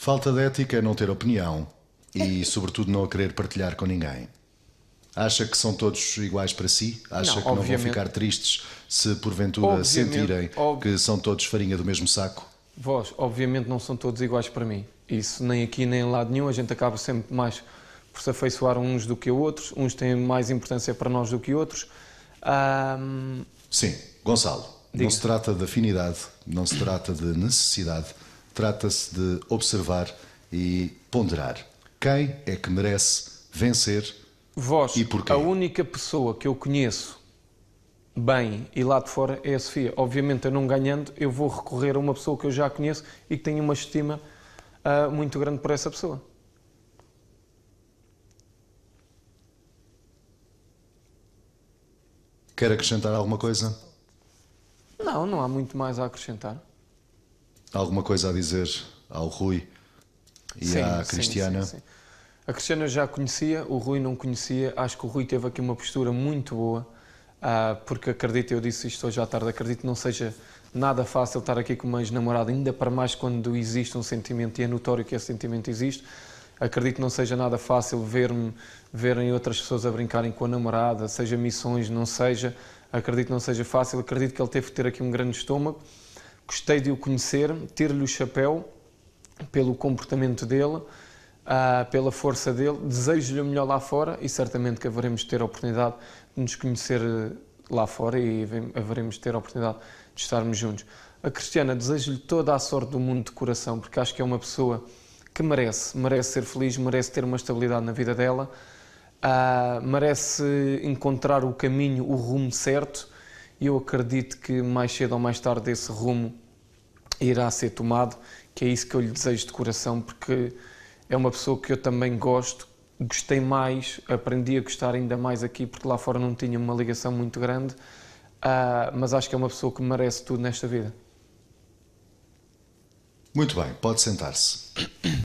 Falta de ética é não ter opinião e, sobretudo, não a querer partilhar com ninguém. Acha que são todos iguais para si? Acha não, que obviamente. não vão ficar tristes se, porventura, obviamente, sentirem ob... que são todos farinha do mesmo saco? Vós, obviamente, não são todos iguais para mim. Isso nem aqui nem em lado nenhum. A gente acaba sempre mais por se afeiçoar uns do que outros. Uns têm mais importância para nós do que outros. Um... Sim, Gonçalo, Diga. não se trata de afinidade, não se trata de necessidade trata-se de observar e ponderar quem é que merece vencer Vós, e porquê. A única pessoa que eu conheço bem e lá de fora é a Sofia. Obviamente, eu não ganhando, eu vou recorrer a uma pessoa que eu já conheço e que tenho uma estima uh, muito grande por essa pessoa. Quer acrescentar alguma coisa? Não, não há muito mais a acrescentar alguma coisa a dizer ao Rui e sim, à Cristiana? Sim, sim, a Cristiana já conhecia, o Rui não conhecia. Acho que o Rui teve aqui uma postura muito boa, ah, porque acredito, eu disse isto hoje à tarde, acredito que não seja nada fácil estar aqui com uma ex-namorada, ainda para mais quando existe um sentimento, e é notório que esse sentimento existe. Acredito que não seja nada fácil ver-me, verem outras pessoas a brincarem com a namorada, seja missões, não seja. Acredito que não seja fácil, acredito que ele teve que ter aqui um grande estômago. Gostei de o conhecer, ter lhe o chapéu pelo comportamento dele, ah, pela força dele. Desejo-lhe o melhor lá fora e certamente que haveremos de ter a oportunidade de nos conhecer eh, lá fora e haveremos de ter a oportunidade de estarmos juntos. A Cristiana, desejo-lhe toda a sorte do mundo de coração, porque acho que é uma pessoa que merece, merece ser feliz, merece ter uma estabilidade na vida dela, ah, merece encontrar o caminho, o rumo certo e eu acredito que mais cedo ou mais tarde esse rumo irá ser tomado, que é isso que eu lhe desejo de coração, porque é uma pessoa que eu também gosto, gostei mais, aprendi a gostar ainda mais aqui, porque lá fora não tinha uma ligação muito grande, uh, mas acho que é uma pessoa que merece tudo nesta vida. Muito bem, pode sentar-se.